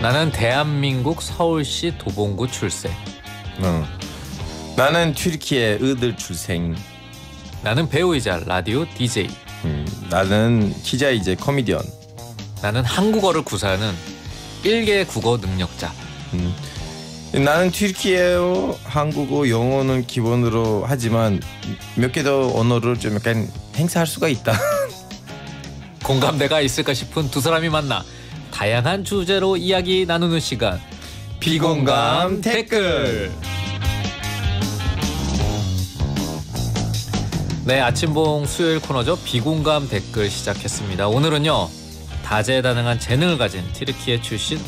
나는 대한민국 서울시 도봉구 출생. 응. 나는 튀르키예 의들 출생. 나는 배우이자 라디오 DJ. 음, 나는 기자이제 코미디언. 나는 한국어를 구사하는 일개 국어 능력자. 음. 나는 튀르키예요 한국어, 영어는 기본으로 하지만 몇 개 더 언어를 좀 약간 행사할 수가 있다. 공감대가 있을까 싶은 두 사람이 만나 다양한 주제로 이야기 나누는 시간 비공감 댓글. 네, 아침봉 수요일 코너죠. 비공감 댓글 시작했습니다. 오늘은요. 다재다능한 재능을 가진 튀르키예 출신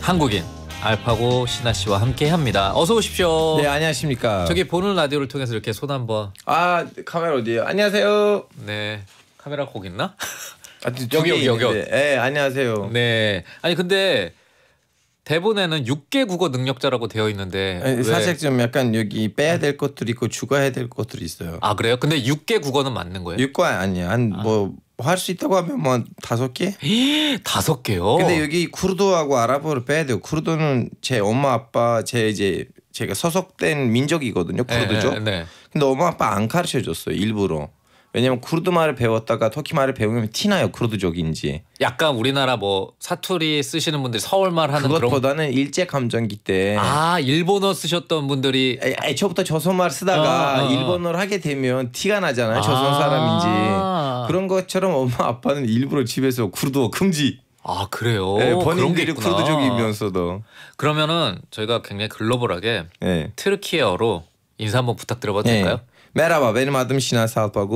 한국인 알파고 신하 씨와 함께 합니다. 어서 오십시오. 네, 안녕하십니까. 저기 보는 라디오를 통해서 이렇게 손 한번. 아, 카메라 어디에요? 안녕하세요. 네. 카메라 거기 있나? 아, 여기 여기 여기. 네, 네, 안녕하세요. 네. 아니 근데 대본에는 6개 국어 능력자라고 되어 있는데 아니, 사실 좀 약간 여기 빼야 될 것들이 있고 추가해야 될 것들이 있어요. 아, 그래요? 근데 6개 국어는 맞는 거예요? 6과 아니야. 한뭐 아. 뭐 할수 있다고 하면 뭐 다섯 개? 다섯 개요. 근데 여기 쿠르도하고 아랍어를 빼야 돼요. 쿠르도는제 엄마 아빠 제 이제 제가 서석된 민족이거든요. 쿠르도죠 네, 네, 네. 근데 엄마 아빠 안 가르쳐 줬어요. 일부러. 왜냐면 쿠르드 말을 배웠다가 터키 말을 배우면 티나요 쿠르드족인지. 약간 우리나라 뭐 사투리 쓰시는 분들 서울말 하는 그것보다는 일제 감정기 때. 아 일본어 쓰셨던 분들이 애초부터 조선말 쓰다가 어, 어, 어. 일본어를 하게 되면 티가 나잖아요 조선 아. 사람인지. 그런 것처럼 엄마 아빠는 일부러 집에서 쿠르드 어 금지. 아 그래요. 네, 예, 번인들이 쿠르드족이면서도. 그러면은 저희가 굉장히 글로벌하게 네. 트르키어로 인사 한번 부탁드려봐도 네. 될까요? 예. Merhaba benim adım 시나 살파고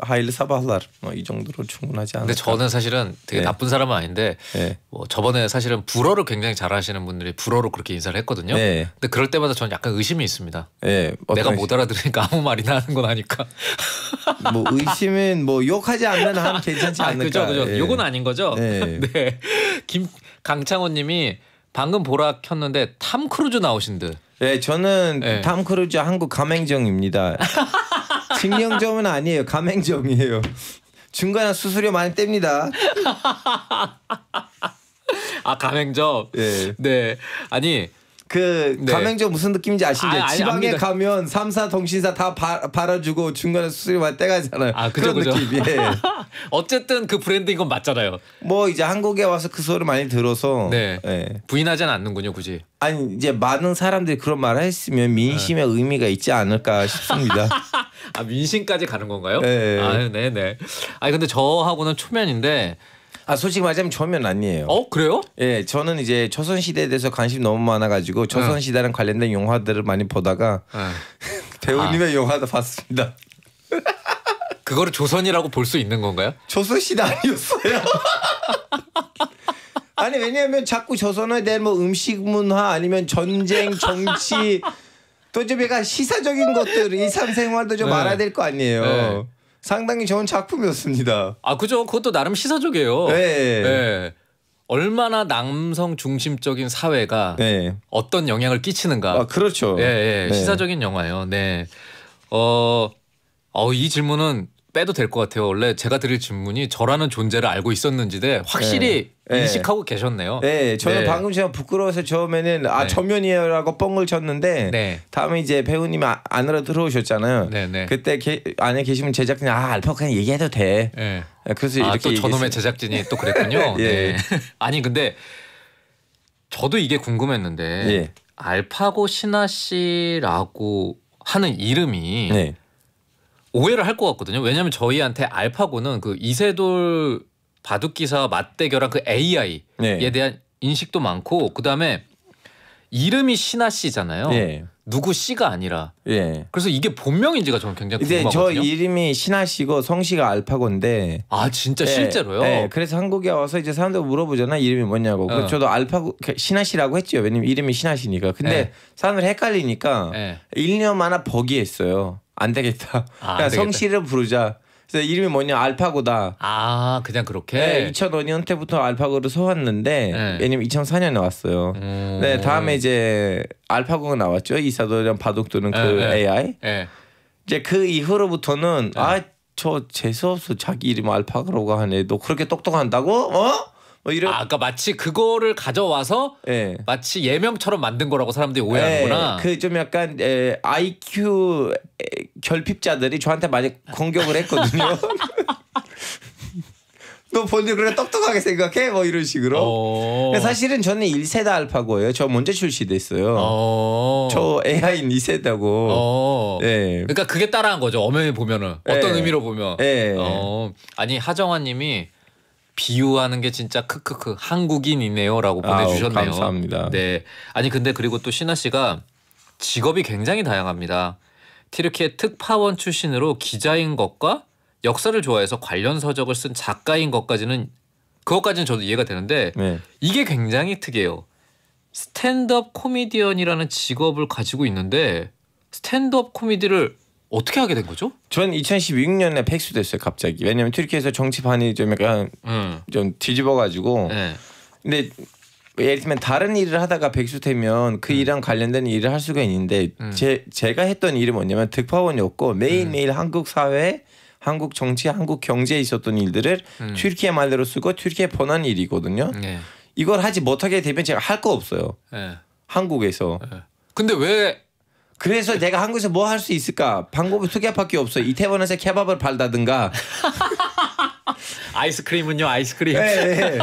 hayırlı sabahlar. 이 정도로 충분하지 않아요. 근데 저는 사실은 되게 네. 나쁜 사람은 아닌데 네. 뭐 저번에 사실은 불어를 굉장히 잘하시는 분들이 불어로 그렇게 인사를 했거든요. 네. 근데 그럴 때마다 저는 약간 의심이 있습니다. 내가 못 알아들으니까 아무 말이나 하는 건 아니까. 뭐 의심은 뭐 욕하지 않는 한 괜찮지 않을까. 아, 그죠 그죠. 욕은 아닌 거죠. 네. 김 강창호님이 방금 보라 켰는데 탐 크루즈 나오신 듯. 네, 저는 네. 탐 크루즈 한국 가맹점입니다. 증명점은 아니에요. 가맹점이에요. 중간에 수수료 많이 뗍니다. 아 가맹점. 네. 네. 아니 그 네. 가맹점 무슨 느낌인지 아시죠? 아, 아니, 지방에 압니다. 가면 삼사 동신사 다 팔아주고 중간에 수수료만 떼가잖아요. 아, 그죠, 런 그죠. 느낌. 예. 어쨌든 그 브랜드인 건 맞잖아요. 뭐 이제 한국에 와서 그 소리를 많이 들어서 네. 예. 부인하진 않는군요, 굳이. 아니 이제 많은 사람들이 그런 말을 했으면 민심의 네. 의미가 있지 않을까 싶습니다. 아 민심까지 가는 건가요? 네. 아, 네네. 네. 아니 근데 저하고는 초면인데. 아 솔직히 말하자면 저면 아니에요. 어 그래요? 예, 저는 이제 조선 시대에 대해서 관심 너무 많아가지고 조선 시대랑 관련된 영화들을 많이 보다가 배우님의 예. 아. 영화도 봤습니다. 그거를 조선이라고 볼 수 있는 건가요? 조선 시대 아니었어요. 아니 왜냐하면 자꾸 조선에 대한 뭐 음식 문화 아니면 전쟁 정치 또좀 약간 시사적인 것들 일상생활도 좀 네. 알아야 될 거 아니에요. 네. 상당히 좋은 작품이었습니다. 아 그죠. 그것도 나름 시사적이에요. 네. 네. 얼마나 남성 중심적인 사회가 네. 어떤 영향을 끼치는가. 아 그렇죠. 예, 예. 네. 시사적인 영화예요. 네. 어, 어, 이 질문은 빼도 될 것 같아요. 원래 제가 드릴 질문이 저라는 존재를 알고 있었는지 대 확실히 네. 네. 인식하고 네. 계셨네요. 네, 저는 네. 방금 제가 부끄러워서 처음에는 아전면이라고 네. 뻥을 쳤는데 네. 다음에 이제 배우님 아, 안으로 들어오셨잖아요. 그때 게, 안에 계시면 제작진아 알파 그냥 얘기해도 돼. 그래서 아, 이렇게 또 저놈의 제작진이 또 그랬군요. 예. 아니 근데 저도 이게 궁금했는데 예. 알파고 신하 씨라고 하는 이름이 오해를 할 것 같거든요. 왜냐하면 저희한테 알파고는 그 이세돌 바둑기사 맞대결한 그 AI에 네. 대한 인식도 많고 그 다음에 이름이 신하 씨잖아요. 네. 누구 씨가 아니라. 네. 그래서 이게 본명인지가 저는 굉장히 궁금하거든요. 저 이름이 신하 씨고 성씨가 알파고인데. 아 진짜 예. 실제로요? 네. 그래서 한국에 와서 이제 사람들 물어보잖아 이름이 뭐냐고. 어. 저도 알파고 그 신하 씨라고 했죠. 왜냐면 이름이 신하 씨니까. 근데 사람들 헷갈리니까 일년 만에 버기했어요. 안 되겠다. 아, 성씨를 부르자. 그래서 이름이 뭐냐 알파고다. 아 그냥 그렇게. 네, 2005년 때부터 알파고로 서왔는데 왜냐면 2004년에 왔어요 음... 네 다음에 이제 알파고가 나왔죠. 이사도랑 바둑도는 그 네, 네. AI. 네. 이제 그 이후로부터는 네. 아저 재수없어 자기 이름 알파고라고 하네. 너 그렇게 똑똑한다고? 어? 뭐 이런. 아, 까 그러니까 마치 그거를 가져와서 예. 마치 예명처럼 만든 거라고 사람들이 오해하는구나. 예, 그좀 약간 예, 에, IQ 결핍자들이 저한테 많이 공격을 했거든요. 너 본인 그래 똑똑하게 생각해? 뭐 이런 식으로. 어. 사실은 저는 1세대 알파고예요. 저 먼저 출시됐어요. 어. 저 AI 2세대고. 네. 어. 예. 그러니까 그게 따라한 거죠. 엄연히 보면은 어떤 네. 의미로 보면. 네. 어. 아니 하정환님이 비유하는 게 진짜 크크크 한국인이네요라고 보내주셨네요. 아우, 감사합니다. 네, 아니 근데 그리고 또 신하 씨가 직업이 굉장히 다양합니다. 티르키의 특파원 출신으로 기자인 것과 역사를 좋아해서 관련 서적을 쓴 작가인 것까지는 그것까지는 저도 이해가 되는데 네. 이게 굉장히 특이해요. 스탠드업 코미디언이라는 직업을 가지고 있는데 스탠드업 코미디를 어떻게 하게 된 거죠? 전 2016년에 팩스됐어요 갑자기. 왜냐면 트리키에서 정치판이 좀 약간 음. 좀 뒤집어가지고. 네. 근데 뭐 예를 들면 다른 일을 하다가 백수되면 그 음. 일랑 관련된 일을 할 수가 있는데 음. 제 제가 했던 일이 뭐냐면 득파원이었고 매일매일 음. 한국 사회 한국 정치, 한국 경제에 있었던 일들을 음. 튀르키예 말대로 쓰고 튀르키예 번한 일이거든요. 네. 이걸 하지 못하게 되면 제가 할 거 없어요. 네. 한국에서. 네. 근데 왜 그래서 내가 한국에서 뭐 할 수 있을까? 방법이 소개밖에 없어. 이태원에서 케밥을 팔다든가. 아이스크림은요, 아이스크림. 네, 네.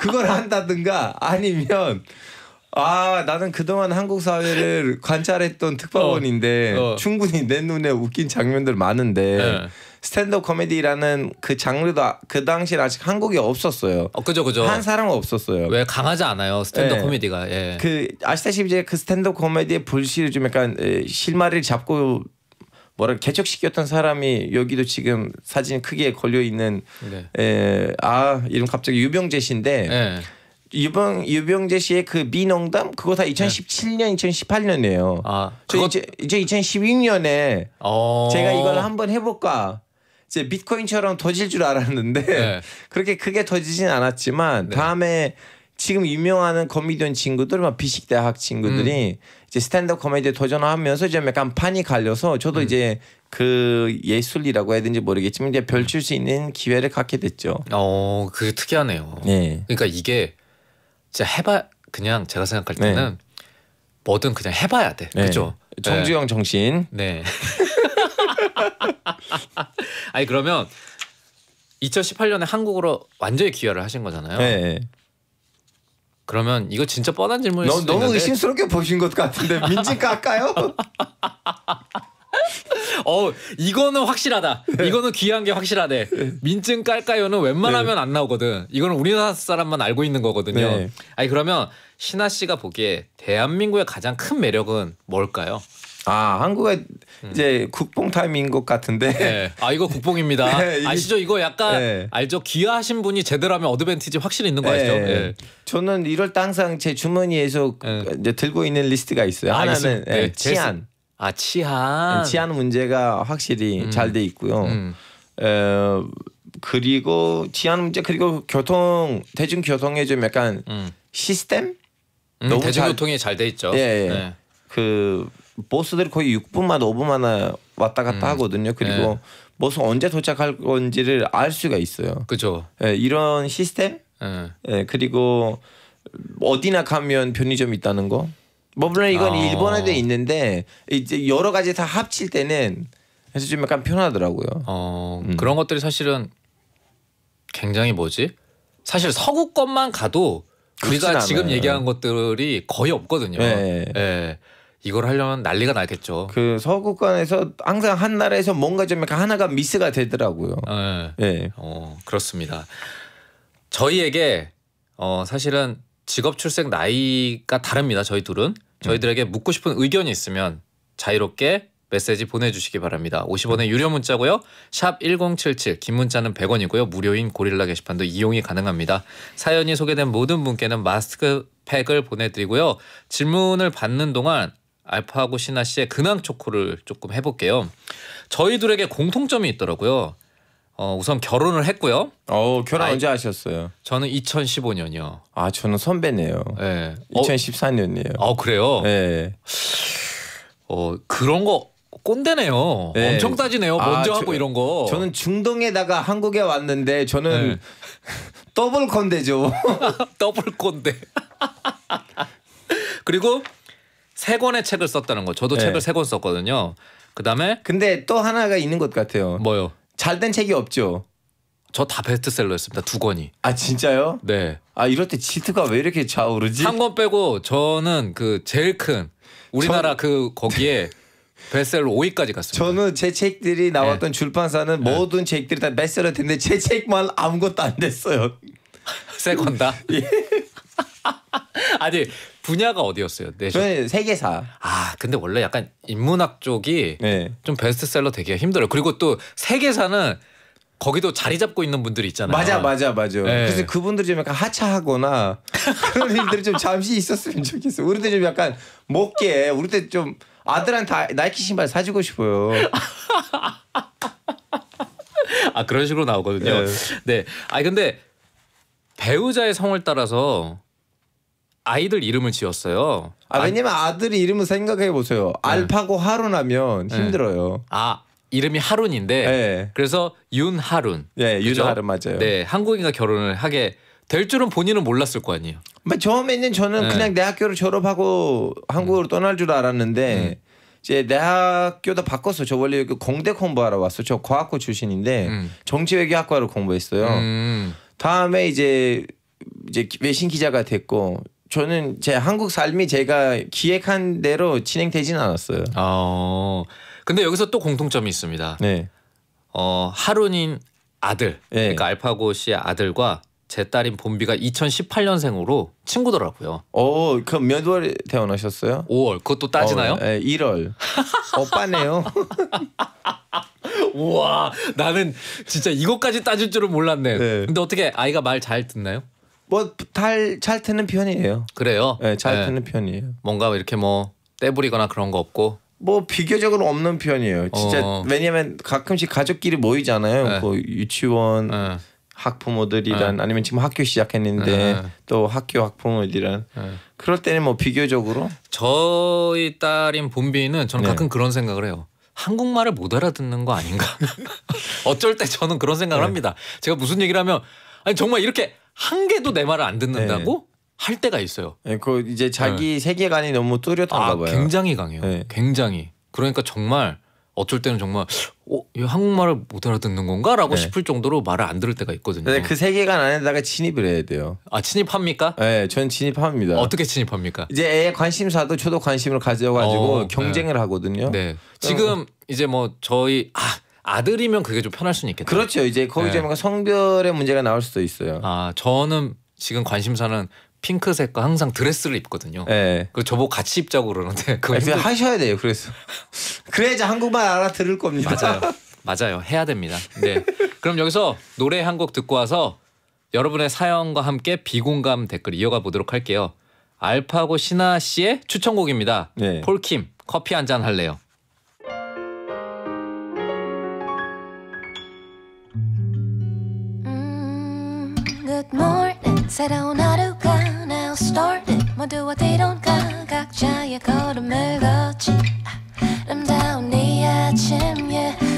그걸 한다든가 아니면 아 나는 그동안 한국 사회를 관찰했던 특파원인데 어, 어. 충분히 내 눈에 웃긴 장면들 많은데 네. 스탠드업 코미디라는 그 장르도 아, 그 당시 아직 한국에 없었어요. 어 그죠 그죠. 한 사람은 없었어요. 왜 강하지 않아요 스탠드업 예. 코미디가. 예. 그 아시다시피 이제 그 스탠드업 코미디의 불씨를 좀 약간 에, 실마리를 잡고 뭐라 개척시켰던 사람이 여기도 지금 사진 크게 걸려 있는 네. 에, 아 이름 갑자기 유병재 씨인데. 예. 유병 유병재 씨의 그 미농담 그거 다 2017년, 2018년이에요. 아, 그거- 이제 이제 2012년에 어. 제가 이걸 한번 해볼까. 이제 비트코인처럼 터질 줄 알았는데 네. 그렇게 크게 터지진 않았지만 네. 다음에 지금 유명하는 코미디언 친구들, 막 비식 대학 친구들이 음. 이제 스탠드 코미디에 도전하면서 좀 약간 판이 갈려서 저도 음. 이제 그 예술이라고 해야 되는지 모르겠지만 이제 펼칠 수 있는 기회를 갖게 됐죠. 어, 그 특이하네요. 네. 그러니까 이게 진짜 해봐 그냥 제가 생각할 네. 때는 뭐든 그냥 해봐야 돼. 네. 그죠? 정주영 네. 정신. 네. 아니 그러면 2018년에 한국으로 완전히 귀화를 하신 거잖아요. 네. 그러면 이거 진짜 뻔한 질문일 너, 수도 너무 있는데. 의심스럽게 보신 것 같은데 민지 깎아요? 어 이거는 확실하다. 네. 이거는 귀한 게 확실하대. 네. 민증 깔까요는 웬만하면 네. 안 나오거든. 이거는 우리나라 사람만 알고 있는 거거든요. 네. 아니 그러면 신하 씨가 보기에 대한민국의 가장 큰 매력은 뭘까요? 아 한국의 음. 이제 국뽕 타임인 것 같은데. 네. 아 이거 국뽕입니다. 네, 아시죠? 이거 약간 네. 알죠? 귀하신 분이 제대로 하면 어드밴티지 확실히 있는 거 아시죠? 네. 저는 이럴 때 항상 제 주머니에서 이제 들고 있는 리스트가 있어요. 아, 하나는 네, 치안. 아 치안 치안 문제가 확실히 음. 잘돼 있고요. 음. 어, 그리고 치안 문제 그리고 교통 대중교통에 좀 약간 음. 시스템 음, 너무 대중교통이 잘 돼 있죠. 예, 예. 네. 그 버스들이 거의 6분만 5분만 왔다 갔다 음. 하거든요. 그리고 예. 버스 언제 도착할 건지를 알 수가 있어요. 그죠. 예, 이런 시스템 예. 예, 그리고 어디나 가면 편의점 있다는 거. 뭐 물론 이건 아. 일본에도 있는데 이제 여러 가지 다 합칠 때는 그래서 좀 약간 편하더라고요. 어, 음. 그런 것들이 사실은 굉장히 뭐지? 사실 서구 것만 가도 우리가 지금 얘기한 것들이 거의 없거든요. 네. 네. 이걸 하려면 난리가 나겠죠. 그 서구권에서 항상 한 나라에서 뭔가 좀 약간 하나가 미스가 되더라고요. 네. 네. 어, 그렇습니다. 저희에게 어, 사실은 직업 출생 나이가 다릅니다. 저희 둘은. 저희들에게 음. 묻고 싶은 의견이 있으면 자유롭게 메시지 보내주시기 바랍니다. 50원의 유료 문자고요. 샵 1077, 긴 문자는 100원이고요. 무료인 고릴라 게시판도 이용이 가능합니다. 사연이 소개된 모든 분께는 마스크팩을 보내드리고요. 질문을 받는 동안 알파고 신하 씨의 근황 초코를 조금 해볼게요. 저희 들에게 공통점이 있더라고요. 어, 우선 결혼을 했고요. 어 결혼 아 언제 하셨어요? 저는 2015년이요. 아 저는 선배네요. 네. 예. 2014년이에요. 어, 아 그래요? 네. 어 그런 거 꼰대네요. 네. 엄청 따지네요. 아, 먼저 아, 하고 저, 이런 거. 저는 중동에다가 한국에 왔는데 저는 네. 더블 꼰대죠. 더블 꼰대. 그리고 세 권의 책을 썼다는 거. 저도 네. 책을 세 권 썼거든요. 그다음에 근데 또 하나가 있는 것 같아요. 뭐요? 잘된 책이 없죠. 저 다 베스트셀러였습니다. 두 권이. 아 진짜요? 네. 아 이럴 때 지트가 왜 이렇게 좌오르지? 한 권 빼고 저는 그 제일 큰 우리나라 전... 그 거기에 베스트셀러 5위까지 갔습니다. 저는 제 책들이 나왔던 네. 출판사는 네. 모든 책들이 다 베스트셀러 됐는데 제 책만 아무것도 안 됐어요. 세컨다. 예. 아니 분야가 어디였어요? 네, 저는 세계사. 아 근데 원래 약간 인문학 쪽이 네. 좀 베스트셀러 되기가 힘들어요. 그리고 또 세계사는 거기도 자리 잡고 있는 분들이 있잖아요. 맞아, 맞아, 맞아. 네. 그래서 그분들이 좀 약간 하차하거나 그런 일들이 좀 잠시 있었으면 좋겠어. 우리 때좀 약간 먹게, 우리 때 좀 아들한테 나이키 신발 사주고 싶어요. 아 그런 식으로 나오거든요. 네. 네. 아 근데 배우자의 성을 따라서 아이들 이름을 지었어요. 아, 왜냐면 아들 이름을 생각해 보세요. 네. 알파고 하루나면 네. 힘들어요. 아 이름이 하룬인데 네. 그래서 윤하룬. 예, 그 윤하룬 맞아요. 네, 한국인과 결혼을 하게 될 줄은 본인은 몰랐을 거 아니에요. 막 뭐 처음에는 저는 네. 그냥 대 학교를 졸업하고 한국으로 네. 떠날 줄 알았는데 음. 이제 대 학교도 바꿨어. 저 원래 그 공대 공부하러 왔어. 저 과학고 출신인데 음. 정치외교학과를 공부했어요. 음. 다음에 이제 이제 외신 기자가 됐고 저는 제 한국 삶이 제가 기획한 대로 진행되지는 않았어요. 어. 근데 여기서 또 공통점이 있습니다. 네. 어, 하루닌 아들. 네. 그러니까 알파고 씨의 아들과 제 딸인 봄비가 2018년생으로 친구더라고요. 어, 그럼 몇 월에 태어나셨어요? 5월. 그것도 따지나요? 어, 에, 예, 1월. 오빠네요. 우와, 나는 진짜 이것까지 따질 줄은 몰랐네. 네. 근데 어떻게 아이가 말 잘 듣나요? 뭐잘잘 트는 편이에요. 그래요? 네, 잘 네. 트는 편이에요. 뭔가 이렇게 뭐 떼부리거나 그런 거 없고. 뭐 비교적으로 없는 편이에요. 진짜 어. 왜냐면 가끔씩 가족끼리 모이잖아요. 네. 뭐 유치원 네. 학부모들이란 네. 아니면 지금 학교 시작했는데 네. 또 학교 학부모들이란 네. 그럴 때는 뭐 비교적으로 저희 딸인 봄비는 저는 가끔 그런 생각을 해요. 한국말을 못 알아듣는 거 아닌가? 어쩔 때 저는 그런 생각을 합니다. 제가 무슨 얘기를 하면 아니 정말 이렇게 한 개도 내 말을 안 듣는다고? 네. 할 때가 있어요. 네, 그 이제 자기 네. 세계관이 너무 뚜렷한가 아, 봐요. 굉장히 강해요. 네. 굉장히. 그러니까 정말 어쩔 때는 정말 어, 얘 한국말을 못 알아듣는 건가라고 네. 싶을 정도로 말을 안 들을 때가 있거든요. 근그 세계관 안에다가 진입을 해야 돼요. 아 진입합니까? 네, 전 진입합니다. 어떻게 진입합니까? 이제 애 관심사도 저도 관심을 가져가지고 어, 네. 경쟁을 네. 하거든요. 네. 지금 이제 뭐 저희 아 아들이면 그게 좀 편할 수는 있겠다. 그렇죠. 이제 거기 네. 성별의 문제가 나올 수도 있어요. 아 저는 지금 관심사는 핑크색과 항상 드레스를 입거든요. 네. 그 저보고 같이 입자고 그러는데 그 힘들... 하셔야 돼요. 그래서 그래야지 한국말 알아들을 겁니다. 맞아요. 맞아요. 해야 됩니다. 네. 그럼 여기서 노래 한 곡 듣고 와서 여러분의 사연과 함께 비공감 댓글 이어가 보도록 할게요. 알파고 신하 씨의 추천곡입니다. 네. 폴킴 커피 한 잔 할래요. Good morning 새로운 하루가 now started 모두 어디론가 각자의 걸음을 걷지 아름다운 이 아침 yeah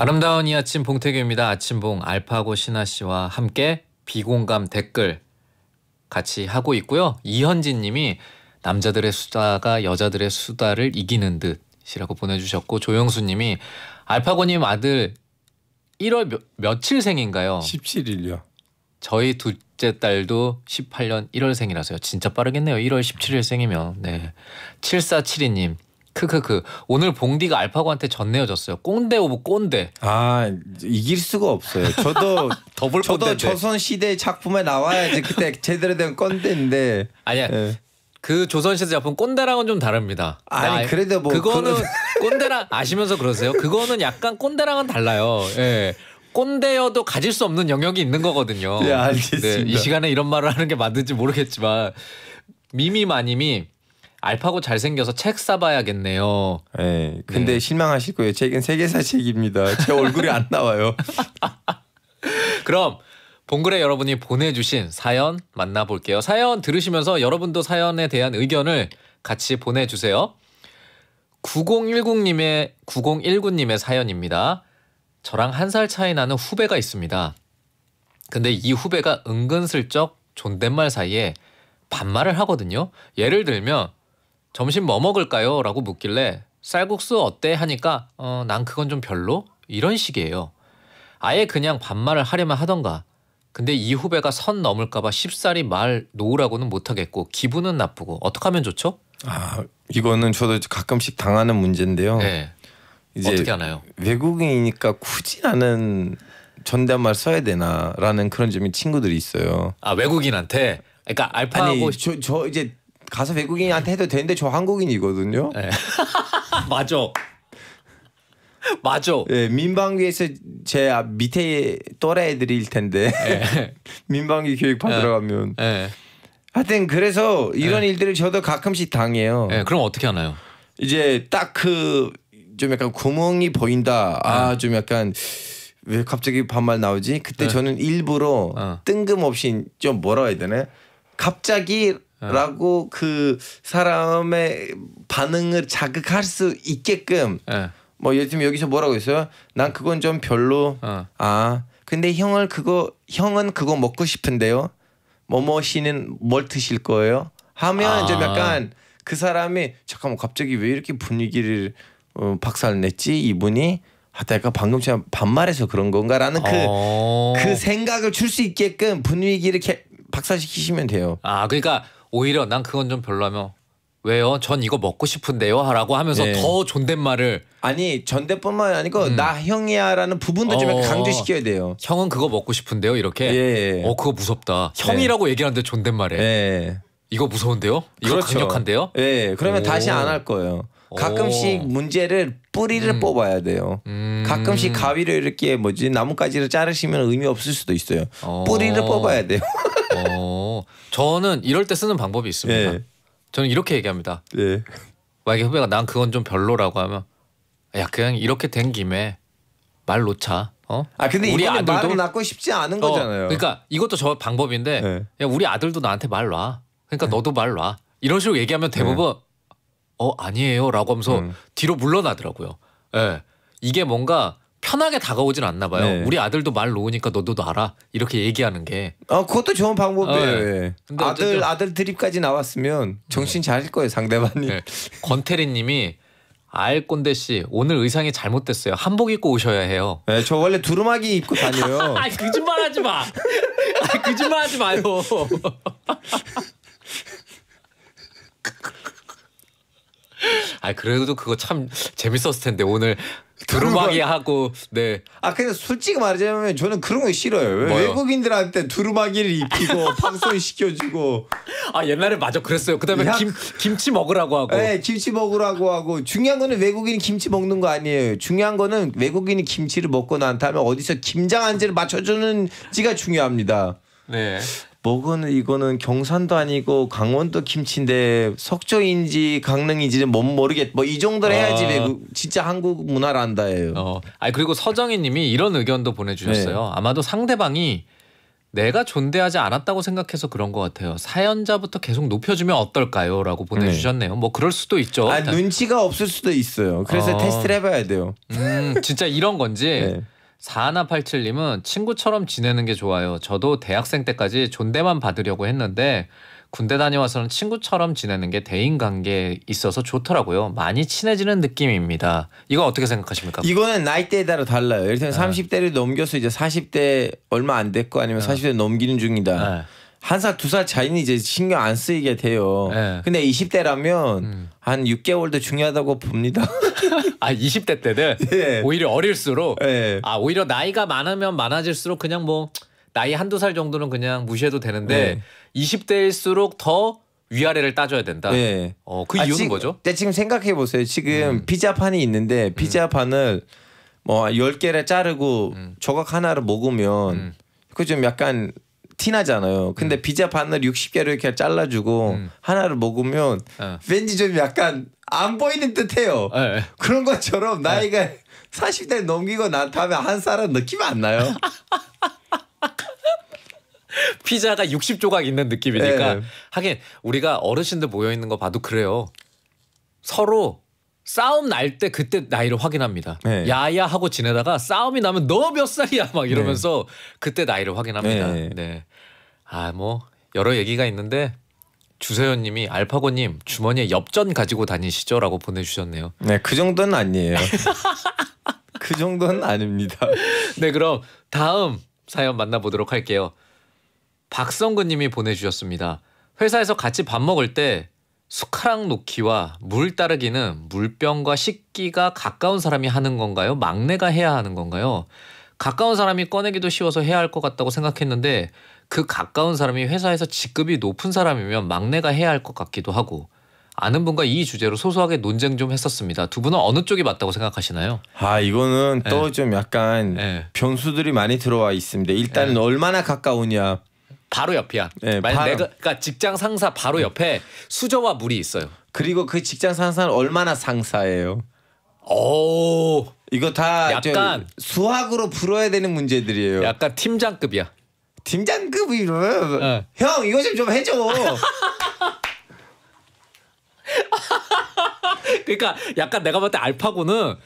아름다운 이 아침 봉태규입니다. 아침봉 알파고 신하 씨와 함께 비공감 댓글 같이 하고 있고요. 이현진 님이 남자들의 수다가 여자들의 수다를 이기는 듯이라고 보내주셨고 조영수 님이 알파고 님 아들 1월 며, 며칠 생인가요? 17일요. 저희 둘째 딸도 18년 1월 생이라서요. 진짜 빠르겠네요. 1월 17일 생이면. 네. 7472님 크크크 오늘 봉디가 알파고한테 전네요 졌어요 꼰대 오브 꼰대 아 이길 수가 없어요 저도 더블 저도 조선 시대 작품에 나와야지 그때 제대로 된 꼰대인데 아니야 예. 그 조선 시대 작품 꼰대랑은 좀 다릅니다 아니 나, 그래도 뭐 그거는 그런... 꼰대랑 아시면서 그러세요 그거는 약간 꼰대랑은 달라요 예 꼰대여도 가질 수 없는 영역이 있는 거거든요 네 알겠습니다 네, 이 시간에 이런 말을 하는 게 맞는지 모르겠지만 미미마님이 알파고 잘생겨서 책 사봐야겠네요. 네, 근데 네. 실망하실 거예요. 책은 세계사 책입니다. 제 얼굴이 안 나와요. 그럼 봉글레 여러분이 보내주신 사연 만나볼게요. 사연 들으시면서 여러분도 사연에 대한 의견을 같이 보내주세요. 9010님의 9019님의 사연입니다. 저랑 한 살 차이 나는 후배가 있습니다. 근데 이 후배가 은근슬쩍 존댓말 사이에 반말을 하거든요. 예를 들면 점심 뭐 먹을까요? 라고 묻길래 쌀국수 어때? 하니까 어, 난 그건 좀 별로? 이런 식이에요. 아예 그냥 반말을 하려면 하던가. 근데 이 후배가 선 넘을까봐 쉽사리 말 놓으라고는 못하겠고 기분은 나쁘고 어떻게 하면 좋죠? 아 이거는 저도 가끔씩 당하는 문제인데요. 네. 이제 어떻게 하나요? 외국인이니까 굳이 나는 전담말 써야 되나라는 그런 점이 친구들이 있어요. 아 외국인한테 그러니까 알파고 아니 저, 저 이제 가서 외국인한테 해도 되는데 저 한국인이거든요. 네. 맞아. 맞아. 예, 민방위에서 제 밑에 또래 애들일 텐데 예. 민방위 교육 받으러 예. 가면. 예. 하여튼 그래서 이런 예. 일들을 저도 가끔씩 당해요. 예, 그럼 어떻게 하나요? 이제 딱 그 좀 약간 구멍이 보인다. 아, 예. 좀 약간 왜 갑자기 반말 나오지? 그때 저는 일부러 어. 뜬금없이 좀 뭐라 해야 되나? 갑자기 라고 그 사람의 반응을 자극할 수 있게끔 예. 뭐 요즘 여기서 뭐라고 했어요난 그건 좀 별로 어. 아 근데 형을 그거 형은 그거 먹고 싶은데요. 뭐뭐 씨는 뭘 드실 거예요? 하면 아. 좀 약간 그 사람이 잠깐만 갑자기 왜 이렇게 분위기를 어, 박살 냈지 이분이 아, 내가 방금 제가 반말해서 그런 건가라는 그그 어. 그 생각을 줄 수 있게끔 분위기를 개, 박살시키시면 돼요. 아 그러니까 오히려 난 그건 좀별로며 왜요? 전 이거 먹고 싶은데요라고 하면서 네. 더 존댓말을 아니 전대뿐만 아니고 음. 나 형이야라는 부분도 좀 어. 강조시켜야 돼요. 형은 그거 먹고 싶은데요 이렇게. 예. 예. 어 그거 무섭다. 형이라고 예. 얘기하는데 존댓말에. 예. 이거 무서운데요? 이거 그렇죠. 강력한데요? 예. 그러면 오. 다시 안 할 거예요. 가끔씩 오. 문제를 뿌리를 음. 뽑아야 돼요. 음. 가끔씩 가위로 이렇게 뭐지 나뭇가지를 자르시면 의미 없을 수도 있어요. 오. 어. 뿌리를 뽑아야 돼요. 어, 저는 이럴 때 쓰는 방법이 있습니다. 예. 저는 이렇게 얘기합니다. 예. 만약에 후배가 난 그건 좀 별로라고 하면 야 그냥 이렇게 된 김에 말 놓자. 어? 아 근데 우리 아들도 말을 낳고 싶지 않은 어, 거잖아요. 그러니까 이것도 저 방법인데 네. 예. 야 우리 아들도 나한테 말 놔. 그러니까 네. 너도 말 놔. 이런 식으로 얘기하면 대부분 네. 어 아니에요라고 하면서 음. 뒤로 물러나더라고요. 예. 이게 뭔가 편하게 다가오진 않나 봐요. 네. 우리 아들도 말 놓으니까 너도 놔라 이렇게 얘기하는 게. 아 그것도 좋은 방법이에요. 어, 네. 예. 근데 아들 아들 드립까지 나왔으면 정신 차릴 거예요 상대방이. 네. 권태리님이 알꼰대 씨 오늘 의상이 잘못됐어요. 한복 입고 오셔야 해요. 네, 저 원래 두루마기 입고 다녀요. 아이 거짓말하지 마. 아이 거짓말하지 마요. 아 그래도 그거 참 재밌었을 텐데 오늘 두루마기 하고 네. 아 근데 솔직히 말하자면 저는 그런 거 싫어요. 뭐요? 외국인들한테 두루마기를 입히고 방송 시켜주고. 아 옛날에 맞아 그랬어요. 그다음에 야, 김 김치 먹으라고 하고. 네 김치 먹으라고 하고 중요한 거는 외국인이 김치 먹는 거 아니에요. 중요한 거는 외국인이 김치를 먹고 난 다음에 어디서 김장한지를 맞춰주는지가 중요합니다. 네. 먹은 이거는 경산도 아니고 강원도 김치인데 석조인지 강릉인지는 못 뭐 모르겠. 뭐 이 정도를 해야지 아. 진짜 한국 문화를 안다예요. 어, 아 그리고 서정희님이 이런 의견도 보내주셨어요. 네. 아마도 상대방이 내가 존대하지 않았다고 생각해서 그런 것 같아요. 사연자부터 계속 높여주면 어떨까요?라고 보내주셨네요. 네. 뭐 그럴 수도 있죠. 아, 눈치가 없을 수도 있어요. 그래서 어. 테스트를 해봐야 돼요. 음, 진짜 이런 건지. 네. 4187님은 친구처럼 지내는 게 좋아요. 저도 대학생 때까지 존대만 받으려고 했는데 군대 다녀와서는 친구처럼 지내는 게 대인 관계에 있어서 좋더라고요. 많이 친해지는 느낌입니다. 이거 어떻게 생각하십니까? 이거는 나이대에 따라 달라요. 예를 들면 네. 30대를 넘겨서 이제 40대 얼마 안 됐고 아니면 네. 40대 넘기는 중이다. 네. 한살 두 살자인이 이제 신경 안 쓰이게 돼요. 네. 근데 20대라면 음. 한 6개월도 중요하다고 봅니다. 아 20대 때는 예. 오히려 어릴수록 예. 아 오히려 나이가 많으면 많아질수록 그냥 뭐 나이 한두 살 정도는 그냥 무시해도 되는데 예. 20대일수록 더 위아래를 따져야 된다. 네. 어, 그 이유는 아, 지 뭐죠? 근데 지금 생각해 보세요. 지금 음. 피자판이 있는데 음. 피자판을 음. 뭐 뭐1개를 0 자르고 음. 조각 하나를 먹으면 음. 그좀 약간 티나잖아요. 근데 음. 피자판을 60개를 이렇게 잘라주고 음. 하나를 먹으면 어. 왠지 좀 약간 안 보이는 듯해요. 네. 그런 것처럼 예. 나이가 네. 40대 넘기고 난 다음에 한 살은 느낌 안 나요. 피자가 60조각 있는 느낌이니까 네. 하긴 우리가 어르신들 모여 있는 거 봐도 그래요. 서로 싸움 날 때 그때 나이를 확인합니다. 네. 야야 하고 지내다가 싸움이 나면 너 몇 살이야 막 이러면서 네. 그때 나이를 확인합니다. 네. 아뭐 여러 얘기가 있는데 주세현님이 알파고님 주머니에 엽전 가지고 다니시죠라고 보내주셨네요. 네, 그 정도는 아니에요. 그 정도는 아닙니다. 네, 그럼 다음 사연 만나보도록 할게요. 박성근님이 보내주셨습니다. 회사에서 같이 밥 먹을 때 숟가락 놓기와 물 따르기는 물병과 식기가 가까운 사람이 하는 건가요? 막내가 해야 하는 건가요? 가까운 사람이 꺼내기도 쉬워서 해야 할 것 같다고 생각했는데 그 가까운 사람이 회사에서 직급이 높은 사람이면 막내가 해야 할 것 같기도 하고 아는 분과 이 주제로 소소하게 논쟁 좀 했었습니다. 두 분은 어느 쪽이 맞다고 생각하시나요? 아 이거는 네. 또좀 약간 네. 변수들이 많이 들어와 있습니다. 일단 네. 얼마나 가까우냐. 바로 옆이야. 네, 만약 바로. 내가 그러니까 직장 상사 바로 옆에 수저와 물이 있어요. 그리고 그 직장 상사는 얼마나 상사예요? 오 이거 다 약간 수학으로 풀어야 되는 문제들이에요. 약간 팀장급이야. 팀장급 이름. 네. 형 이거 좀좀 해줘. 그러니까 약간 내가 봤을 때 알파고는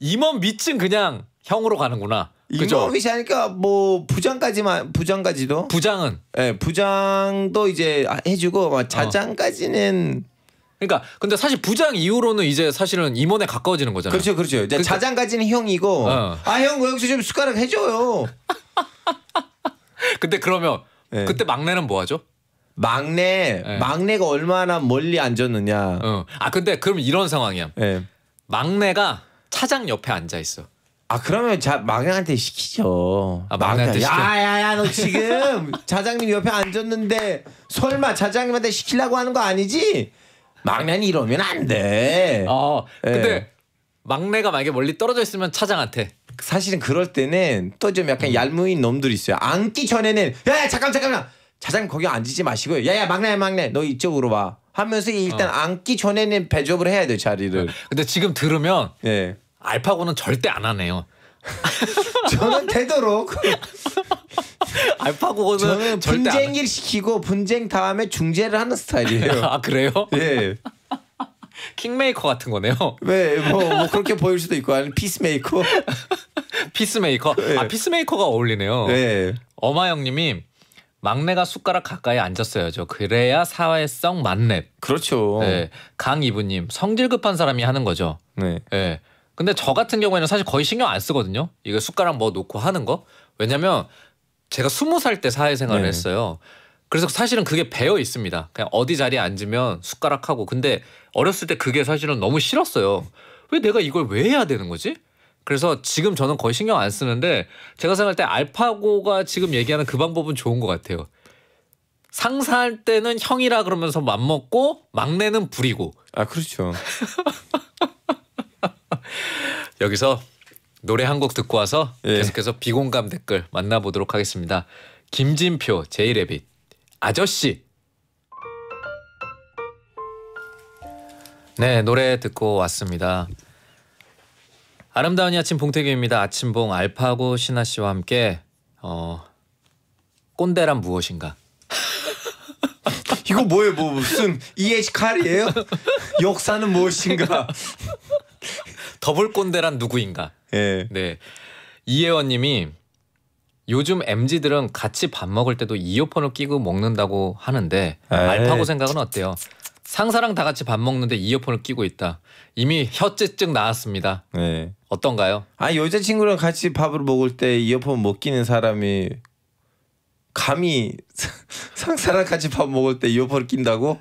임원 밑은 그냥 형으로 가는구나. 임원이 하니까 뭐 부장까지만 부장까지도 부장은 예 네, 부장도 이제 해주고 막 어. 자장까지는 어. 그러니까 근데 사실 부장 이후로는 이제 사실은 임원에 가까워지는 거잖아요. 그렇죠, 그렇죠. 이제 그러니까... 자장까지는 형이고 어. 아형 여기서 좀 숟가락 해줘요. 근데 그러면 네. 그때 막내는 뭐 하죠? 막내 네. 막내가 얼마나 멀리 앉았느냐. 어. 아 근데 그럼 이런 상황이야. 네. 막내가 차장 옆에 앉아 있어. 아 그러면 자 막내한테 시키죠. 아 막내한테 시켜. 야야야 너 지금 차장님 옆에 앉았는데 설마 차장님한테 시키려고 하는 거 아니지? 막내는 이러면 안 돼. 어. 근데 네. 막내가 만약에 멀리 떨어져 있으면 차장한테 사실은 그럴 때는 또 좀 약간 음. 얄무인 놈들 이 있어요. 앉기 전에는 야, 야 잠깐 잠깐만 자장 거기 앉지 마시고요. 야야 막내 막내 너 이쪽으로 와 하면서 일단 어. 앉기 전에는 배접을 해야 돼 자리를. 어. 근데 지금 들으면 네. 알파고는 절대 안 하네요. 저는 되도록 알파고는 저는 분쟁일 시키고 분쟁 다음에 중재를 하는 스타일이에요. 아 그래요? 예. 킹메이커 같은 거네요. 네, 뭐, 뭐 그렇게 보일 수도 있고 아니면 피스메이커. 피스메이커. 네. 아 피스메이커가 어울리네요. 네. 예. 엄마 형님이 막내가 숟가락 가까이 앉았어야죠. 그래야 사회성 만렙. 그렇죠. 네. 예. 강이부님 성질 급한 사람이 하는 거죠. 네. 네. 근데 저 같은 경우에는 사실 거의 신경 안 쓰거든요. 이거 숟가락 뭐 놓고 하는 거. 왜냐면 제가 스무 살 때 사회생활을 네. 했어요. 그래서 사실은 그게 배어 있습니다. 그냥 어디 자리에 앉으면 숟가락하고. 근데 어렸을 때 그게 사실은 너무 싫었어요. 왜 내가 이걸 왜 해야 되는 거지? 그래서 지금 저는 거의 신경 안 쓰는데 제가 생각할 때 알파고가 지금 얘기하는 그 방법은 좋은 것 같아요. 상사할 때는 형이라 그러면서 맘먹고 막내는 부리고. 아 그렇죠. 여기서 노래 한 곡 듣고 와서 예. 계속해서 비공감 댓글 만나보도록 하겠습니다. 김진표 제이레빗 아저씨. 네 노래 듣고 왔습니다. 아름다운 아침 봉태규입니다. 아침봉 알파고 신하 씨와 함께 어 꼰대란 무엇인가? 이거 뭐예요? 뭐 무슨 EH 칼이에요? 역사는 무엇인가? 더블 꼰대란 누구인가? 예. 네. 이혜원 님이 요즘 MZ들은 같이 밥 먹을 때도 이어폰을 끼고 먹는다고 하는데 에이. 아. 알파고 생각은 어때요? 상사랑 다 같이 밥 먹는데 이어폰을 끼고 있다. 이미 혀째증 나왔습니다. 네. 어떤가요? 아 여자친구랑 같이 밥을 먹을 때 이어폰 못 끼는 사람이 감히 상사랑 같이 밥 먹을 때 이어폰을 낀다고?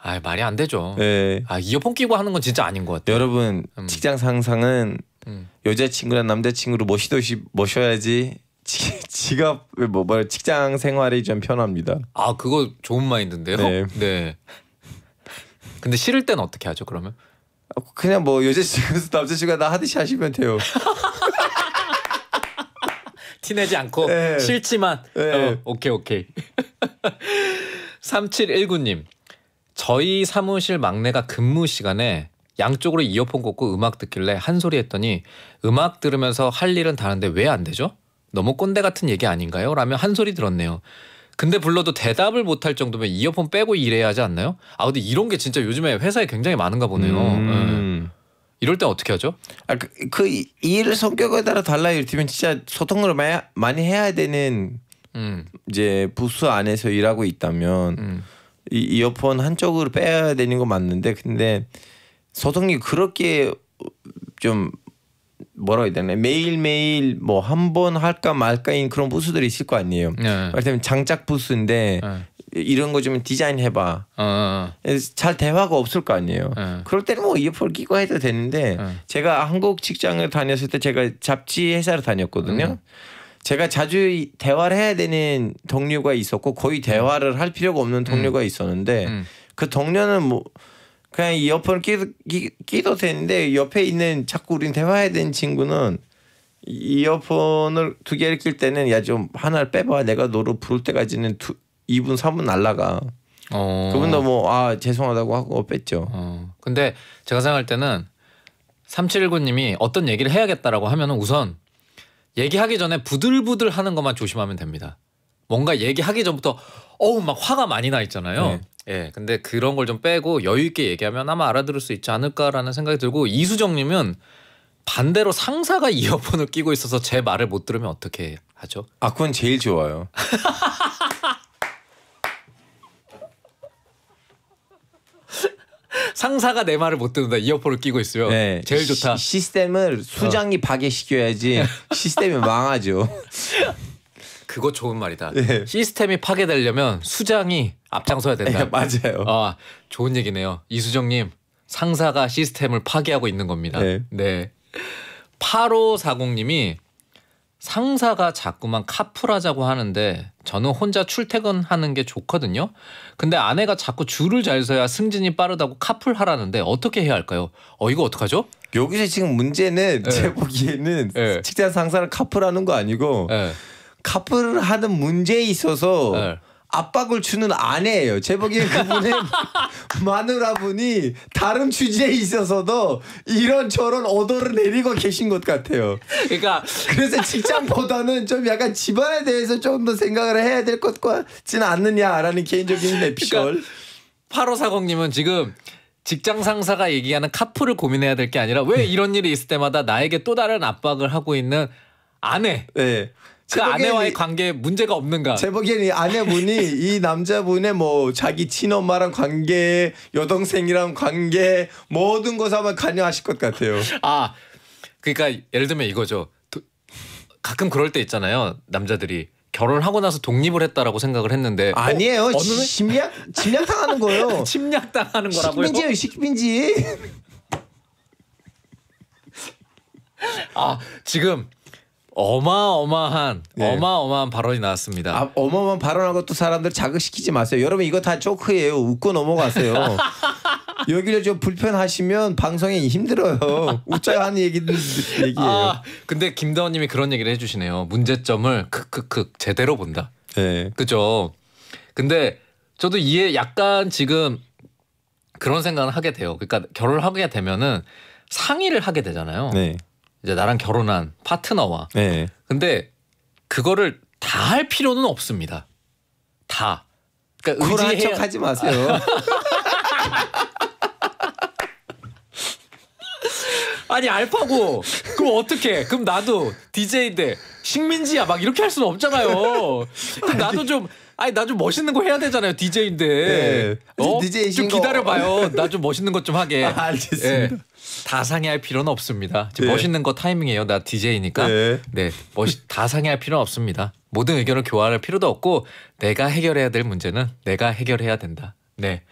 아 말이 안 되죠. 네. 아 이어폰 끼고 하는 건 진짜 아닌 것 같아요. 여러분 음. 직장 상상은 음. 여자친구랑 남자친구를 모시듯이 모셔야지 지, 갑 뭐, 뭐 직장 생활이 좀 편합니다. 아 그거 좋은 마인드인데요. 네. 네. 근데 싫을 때는 어떻게 하죠 그러면? 그냥 뭐 여자친구 남자친구가 나 하듯이 하시면 돼요. 티내지 않고 네. 싫지만 네. 어, 오케이 오케이. 3719님 저희 사무실 막내가 근무 시간에 양쪽으로 이어폰 꽂고 음악 듣길래 한 소리 했더니 음악 들으면서 할 일은 다른데 왜 안 되죠? 너무 꼰대 같은 얘기 아닌가요? 라며 한 소리 들었네요. 근데 불러도 대답을 못할 정도면 이어폰 빼고 일해야 하지 않나요? 아 근데 이런 게 진짜 요즘에 회사에 굉장히 많은가 보네요. 음. 네. 이럴 때 어떻게 하죠? 아그일 그, 그 성격에 따라 달라요. 이를테면 진짜 소통을 많이, 많이 해야 되는 음. 이제 부스 안에서 일하고 있다면 음. 이 이어폰 한쪽으로 빼야 되는 건 맞는데 근데 소통이 그렇게 좀 뭐라고 해야 되나 매일매일 뭐 한 번 할까 말까인 그런 부스들이 있을 거 아니에요. 네. 말하자면 장작 부스인데 네. 이런 거 좀 디자인해봐. 어. 어. 잘 대화가 없을 거 아니에요. 네. 그럴 때는 뭐 이어폰 끼고 해도 되는데 네. 제가 한국 직장을 다녔을 때 제가 잡지 회사를 다녔거든요. 네. 제가 자주 대화를 해야 되는 동료가 있었고 거의 대화를 할 필요가 없는 동료가 음. 있었는데 음. 그 동료는 뭐 그냥 이어폰을 끼도, 끼, 도 되는데 옆에 있는 자꾸 우린 대화해야 되는 친구는 이어폰을 두 개를 낄 때는 야 좀 하나를 빼봐 내가 너를 부를 때까지는 두, 2분 3분 날라가 어. 그분도 뭐 아 죄송하다고 하고 뺐죠 어. 근데 제가 생각할 때는 3719님이 어떤 얘기를 해야겠다라고 하면 우선 얘기하기 전에 부들부들 하는 것만 조심하면 됩니다 뭔가 얘기하기 전부터 어우 막 화가 많이 나 있잖아요 네. 예, 근데 그런 걸 좀 빼고 여유 있게 얘기하면 아마 알아들을 수 있지 않을까라는 생각이 들고 이수정님은 반대로 상사가 이어폰을 끼고 있어서 제 말을 못 들으면 어떻게 하죠? 아, 그건 제일 좋아요. 상사가 내 말을 못 듣는다 이어폰을 끼고 있으면 네. 제일 좋다 시, 스템을 수장이 어. 파괴시켜야지 시스템이 망하죠 그거 좋은 말이다. 예. 시스템이 파괴되려면 수장이 앞장서야 된다. 아, 예, 맞아요. 아, 좋은 얘기네요. 이수정님, 상사가 시스템을 파괴하고 있는 겁니다. 예. 네. 8540님이 상사가 자꾸만 카풀하자고 하는데 저는 혼자 출퇴근하는 게 좋거든요. 근데 아내가 자꾸 줄을 잘 서야 승진이 빠르다고 카풀하라는데 어떻게 해야 할까요? 어 이거 어떡하죠? 여기서 지금 문제는 네. 제 보기에는 네. 직장 상사를 카풀하는 거 아니고 네. 카풀을 하는 문제에 있어서 네. 압박을 주는 아내예요. 제 보기에 그분의 마누라분이 다른 주제에 있어서도 이런 저런 어도를 내리고 계신 것 같아요. 그러니까 그래서 직장보다는 좀 약간 집안에 대해서 조금 더 생각을 해야 될 것 같지는 않느냐라는 개인적인 내 피셜. 그러니까8540님은 지금 직장 상사가 얘기하는 카풀을 고민해야 될 게 아니라 왜 이런 일이 있을 때마다 나에게 또 다른 압박을 하고 있는 아내. 네. 그 아내와의 관계에 문제가 없는가? 제 보기에는 이 아내분이 이 남자분의 뭐 자기 친엄마랑 관계, 여동생이랑 관계 모든 것에 아마 관여하실 것 같아요. 아, 그러니까 예를 들면 이거죠. 도, 가끔 그럴 때 있잖아요. 남자들이 결혼하고 나서 독립을 했다라고 생각을 했는데 어, 아니에요. 어, 느 침략 침략당하는 거예요. 침략당하는 거라고요. 식민지예요, 식민지. 아, 지금 어마어마한 네. 어마어마한 발언이 나왔습니다. 아, 어마어마한 발언하고 또 사람들 자극시키지 마세요. 여러분 이거 다 조크예요. 웃고 넘어가세요. 여기를 좀 불편하시면 방송이 힘들어요. 웃자 하는 얘기, 얘기예요. 아, 근데 김다원님이 그런 얘기를 해주시네요. 문제점을 크크크 제대로 본다. 네. 그죠. 근데 저도 이해 약간 지금 그런 생각을 하게 돼요. 그러니까 결혼을 하게 되면은 상의를 하게 되잖아요. 네. 이제 나랑 결혼한 파트너와 네. 근데 그거를 다 할 필요는 없습니다. 다. 그러니까 의지한 척 하지 마세요. 아니 알파고 그럼 어떻게 그럼 나도 DJ인데 식민지야 막 이렇게 할 수는 없잖아요 그럼 나도 좀 아니 나 좀 멋있는 거 해야 되잖아요 DJ인데 네. 어? DJ이신 좀 기다려봐요 나 좀 멋있는 것 좀 하게 아, 알겠습니다 네. 다 상의할 필요는 없습니다 네. 멋있는 거 타이밍이에요 나 DJ니까 네, 네 멋이, 다 상의할 필요는 없습니다 모든 의견을 교환할 필요도 없고 내가 해결해야 될 문제는 내가 해결해야 된다 네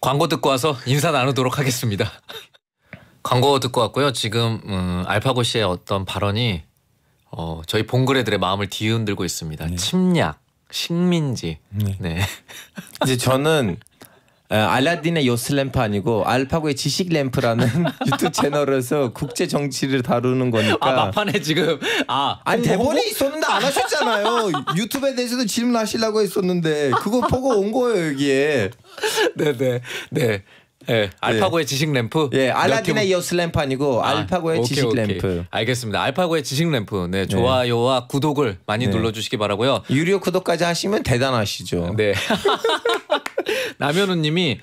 광고 듣고 와서 인사 나누도록 하겠습니다 광고 듣고 왔고요 지금 음, 알파고 씨의 어떤 발언이 어, 저희 봉그레들의 마음을 뒤흔들고 있습니다. 네. 침략, 식민지. 네. 네. 이제 저는 알라딘의 요스 램프 아니고 알파고의 지식 램프라는 유튜브 채널에서 국제 정치를 다루는 거니까. 아 막판에 지금 아 아니 대본이 있었는데 안 하셨잖아요. 유튜브에 대해서도 질문하시려고 했었는데 그거 보고 온 거예요 여기에. 네네 네. 네, 네. 예, 예, 알파고의 지식 램프. 예, 알라딘의 이스 램프 아니고 아, 알파고의 오케이, 지식 오케이. 램프. 알겠습니다. 알파고의 지식 램프. 네, 네. 좋아요와 구독을 많이 네. 눌러주시기 바라고요. 유료 구독까지 하시면 대단하시죠. 네. 남현우님이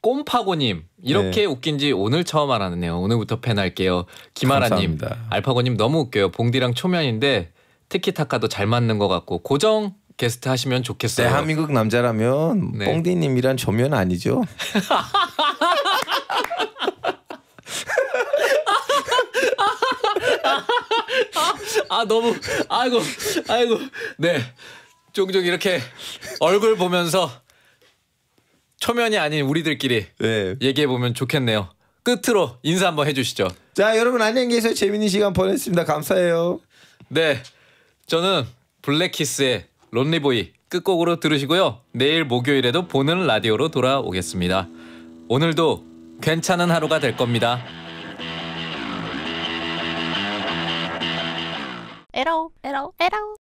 꼼파고님 이렇게 네. 웃긴지 오늘 처음 알았네요. 오늘부터 팬할게요. 김아라님, 알파고님 너무 웃겨요. 봉디랑 초면인데 티키타카도 잘 맞는 것 같고 고정 게스트 하시면 좋겠어요. 대한민국 네, 남자라면 네. 뽕디님이란 조면 아니죠? 아 너무 아이고 아이고 네 종종 이렇게 얼굴 보면서 초면이 아닌 우리들끼리 네. 얘기해 보면 좋겠네요. 끝으로 인사 한번 해주시죠. 자 여러분 안녕히 계세요. 재밌는 시간 보냈습니다. 감사해요. 네 저는 블랙키스의 론리보이 끝곡으로 들으시고요. 내일 목요일에도 보는 라디오로 돌아오겠습니다. 오늘도 괜찮은 하루가 될 겁니다. 에러 에러 에러